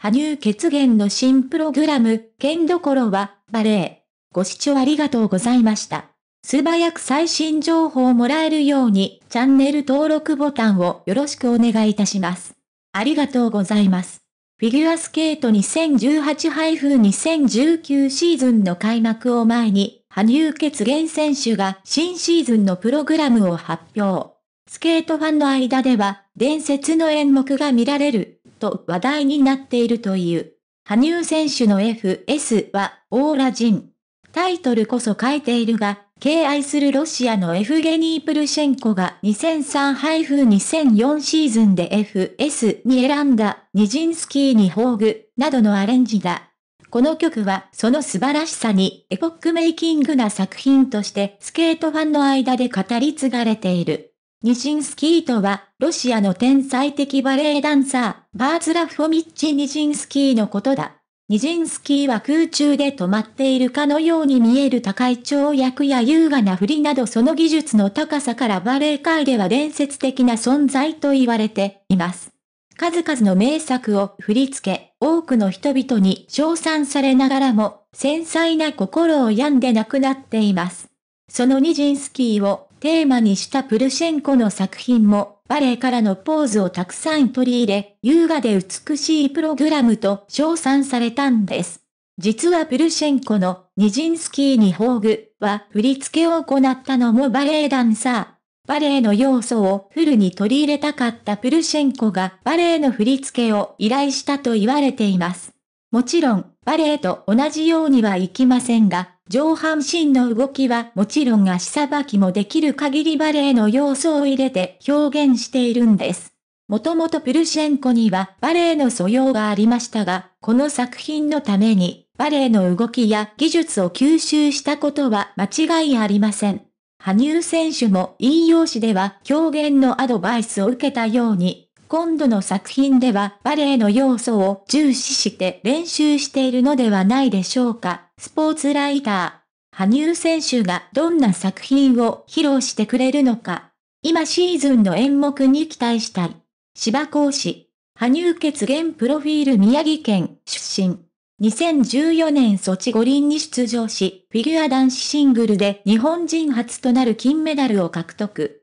羽生結弦の新プログラム、剣どころは、バレエ。ご視聴ありがとうございました。素早く最新情報をもらえるように、チャンネル登録ボタンをよろしくお願いいたします。ありがとうございます。フィギュアスケート2018-2019シーズンの開幕を前に、羽生結弦選手が新シーズンのプログラムを発表。スケートファンの間では、伝説の演目が見られると話題になっているという。羽生選手の FS はオーラ人。タイトルこそ書いているが、敬愛するロシアのエフゲニー・プルシェンコが2003-2004シーズンで FS に選んだニジンスキーに宝具などのアレンジだ。この曲はその素晴らしさにエポックメイキングな作品としてスケートファンの間で語り継がれている。ニシンスキーとは、ロシアの天才的バレエダンサー、バーツラフォミッチ・ニジンスキーのことだ。ニジンスキーは空中で止まっているかのように見える高い跳躍や優雅な振りなどその技術の高さからバレエ界では伝説的な存在と言われています。数々の名作を振り付け、多くの人々に称賛されながらも、繊細な心を病んで亡くなっています。そのニジンスキーをテーマにしたプルシェンコの作品も、バレエからのポーズをたくさん取り入れ、優雅で美しいプログラムと称賛されたんです。実はプルシェンコのニジンスキーに宝具は振り付けを行ったのもバレエダンサー。バレエの要素をフルに取り入れたかったプルシェンコがバレエの振り付けを依頼したと言われています。もちろん、バレエと同じようにはいきませんが、上半身の動きはもちろん足さばきもできる限りバレエの要素を入れて表現しているんです。もともとプルシェンコにはバレエの素養がありましたが、この作品のためにバレエの動きや技術を吸収したことは間違いありません。羽生選手も引用紙では表現のアドバイスを受けたように、今度の作品ではバレエの要素を重視して練習しているのではないでしょうか。スポーツライター。羽生選手がどんな作品を披露してくれるのか。今シーズンの演目に期待したい。芝講師。羽生結弦プロフィール宮城県出身。2014年ソチ五輪に出場し、フィギュア男子シングルで日本人初となる金メダルを獲得。